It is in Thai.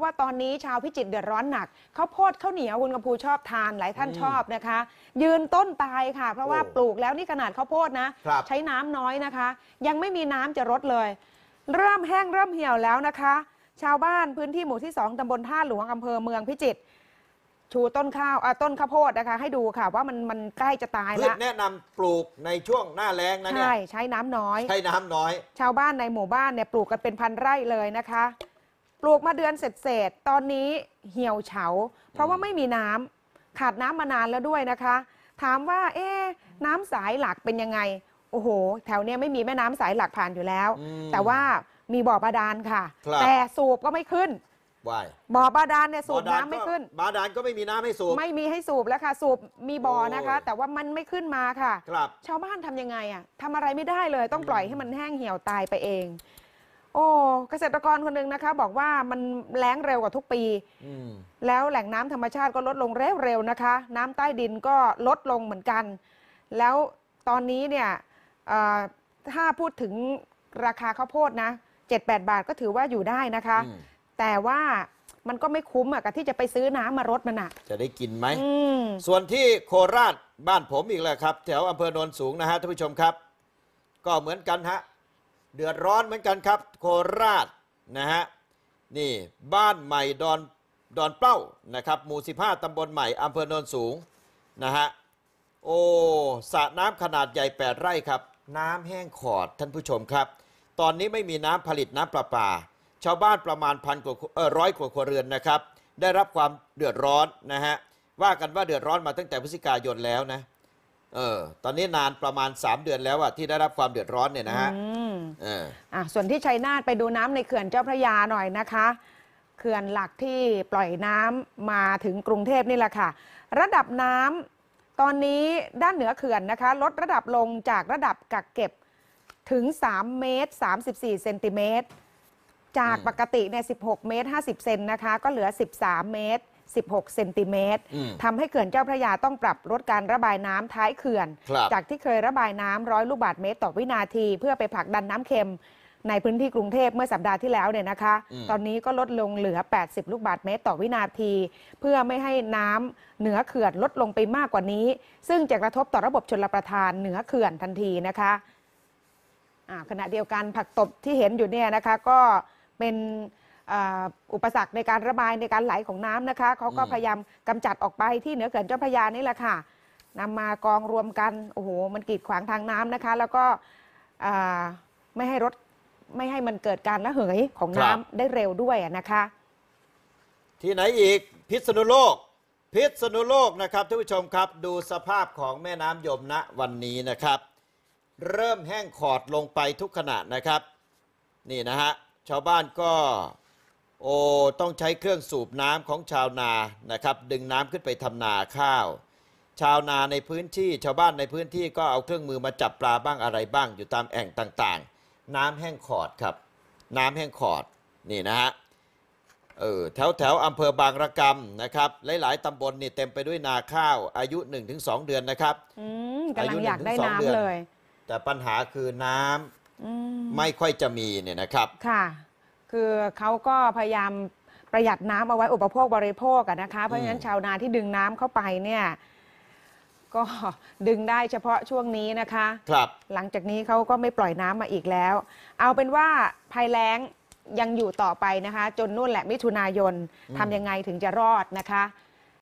ราะว่าตอนนี้ชาวพิจิตรเดือดร้อนหนักข้าวโพดข้าวเหนียว คุณกระพูชอบทานหลายท่านชอบนะคะ ยืนต้นตายค่ะ เพราะว่าปลูกแล้วนี่ขนาดข้าวโพดนะใช้น้ำน้อยนะคะ ยังไม่มีน้ำจะรดเลย เริ่มแห้งเริ่มเหี่ยวแล้วนะคะ ชาวบ้านพื้นที่หมู่ที่ 2ตำบลท่าหลวงอำเภอเมืองพิจิตรชูต้นข้าวต้นข้าวโพดนะคะ ให้ดูค่ะว่ามันมันใกล้จะตายแล้ว แนะนำปลูกในช่วงหน้าแล้งนะเนี่ยใช่ใช้น้ำน้อย ใช้น้ำน้อย ชาวบ้านในหมู่บ้านเนี่ยปลูกกันเป็นพันไร่เลยนะคะปลูกมาเดือนเสร็จๆตอนนี้เหี่ยวเฉา เพราะว่าไม่มีน้ำขาดน้ำมานานแล้วด้วยนะคะ ถามว่าเอ๊ะน้ำสายหลักเป็นยังไง โอ้โห แถวเนี้ยไม่มีแม่น้ำสายหลักผ่านอยู่แล้ว แต่ว่ามีบ่อบาดาลค่ะคแต่สูบก็ไม่ขึ้นบ่อบาดาลเนี่ยสูบน้ำไม่ขึ้นบาดาลก็ไม่มีน้ำให้สูบ ไม่มีให้สูบแล้วค่ะสูบ มีบ่อนะคะ แต่ว่ามันไม่ขึ้นมาค่ะครับชาวบ้านทำยังไงอะทำอะไรไม่ได้เลย ต้องปล่อยให้มันแห้งเหี่ยวตายไปเองโอ้เกษตรกรคนหนึ่งนะคะ บอกว่ามันแล้งเร็วกว่าทุกปี แล้วแหล่งน้ำธรรมชาติก็ลดลงเร็วๆนะคะ น้ำใต้ดินก็ลดลงเหมือนกัน แล้วตอนนี้เนี่ยถ้าพูดถึงราคาข้าวโพดนะ 7-8 บาทก็ถือว่าอยู่ได้นะคะ แต่ว่ามันก็ไม่คุ้มอะกับที่จะไปซื้อน้ำมารดมันอะจะได้กินไหมมส่วนที่โคราชบ้านผมอีกแลลวครับแถวอำเภอโนนสูงนะฮะท่านผู้ชมครับ ก็เหมือนกันฮะเดือดร้อนเหมือนกันครับ โคราชนะฮะ นี่บ้านใหม่ดอนดอนเป้านะครับ หมู่15ตำบลใหม่อำเภอโนนสูงนะฮะโอ้สระน้ำขนาดใหญ่ 8 ไร่ครับ น้ำแห้งขอดท่านผู้ชมครับ ตอนนี้ไม่มีน้ำผลิตน้ำประปา ชาวบ้านประมาณพันกว่าเอร้อยกว่าครัวเรือนนะครับ ได้รับความเดือดร้อนนะฮะว่ากันว่าเดือดร้อนมาตั้งแต่พฤศจิกายนแล้วนะเออตอนนี้นานประมาณ 3 เดือนแล้วอะที่ได้รับความเดือดร้อนเนี่ยนะฮะอ่าส่วนที่ชัยนาทไปดูน้ำในเขื่อนเจ้าพระยาหน่อยนะคะ เขื่อนหลักที่ปล่อยน้ำมาถึงกรุงเทพนี่แหละค่ะ ระดับน้ำตอนนี้ด้านเหนือเขื่อนนะคะ ลดระดับลงจากระดับกักเก็บถึง 3 เมตร34เซนติเมตรจากปกติเนี่ย16 เมตร 50 เซนนะคะ ก็เหลือ 13 เมตร16เซนติเมตรทำให้เขื่อนเจ้าพระยาต้องปรับลดการระบายน้ำท้ายเขื่อน จากที่เคยระบายน้ำร้อยลูกบาทเมตรต่อวินาที เพื่อไปผลักดันน้ำเค็มในพื้นที่กรุงเทพเมื่อสัปดาห์ที่แล้วเนี่ยนะคะ ตอนนี้ก็ลดลงเหลือ 80 ลูกบาทเมตรต่อวินาที เพื่อไม่ให้น้ำเหนือเขื่อนลดลงไปมากกว่านี้ ซึ่งจะกระทบต่อระบบชลประทานเหนือเขื่อนทันทีนะคะ ขณะเดียวกัน ผักตบที่เห็นอยู่เนี่ยนะคะก็เป็นอุปสรรคในการระบายในการไหลของน้ำนะคะเขาก็พยายามกำจัดออกไปที่เหนือเขื่อนเจ้าพระยานี่แหละค่ะนำมากองรวมกันโอ้โห มันกีดขวางทางน้ำนะคะ แล้วก็ไม่ให้รถไม่ให้มันเกิดการระเหยของน้ำได้เร็วด้วยนะคะ ที่ไหนอีกพิษณุโลกพิษณุโลกนะครับท่านผู้ชมครับ ดูสภาพของแม่น้ำยมณวันนี้นะครับ เริ่มแห้งขอดลงไปทุกขณะนะครับ นี่นะฮะชาวบ้านก็โอ้ต้องใช้เครื่องสูบน้ำของชาวนานะครับ ดึงน้ำขึ้นไปทำนาข้าว ชาวนาในพื้นที่ชาวบ้านในพื้นที่ก็เอาเครื่องมือมาจับปลาบ้างอะไรบ้างอยู่ตามแอ่งต่างๆ น้ำแห้งขอดครับ น้ำแห้งขอดนี่นะฮะเออแถวแถวอำเภอบางระกำนะครับ หลาย ๆตำบลนี่เต็มไปด้วยนาข้าว อายุ 1-2 เดือนนะครับอายุงอยากได้น้ำเลย แต่ปัญหาคือน้ำมไม่ค่อยจะมีเนี่ยนะครับค่ะคือเขาก็พยายามประหยัดน้ำเอาไว้อุปโภค บริโภคอะนะคะ เพราะฉะนั้นชาวนาที่ดึงน้ำเข้าไปเนี่ยก็ดึงได้เฉพาะช่วงนี้นะคะ ครับ หลังจากนี้เขาก็ไม่ปล่อยน้ำมาอีกแล้ว เอาเป็นว่าภัยแล้งยังอยู่ต่อไปนะคะ จนนู่นแหละมิถุนายนทำยังไงถึงจะรอดนะคะ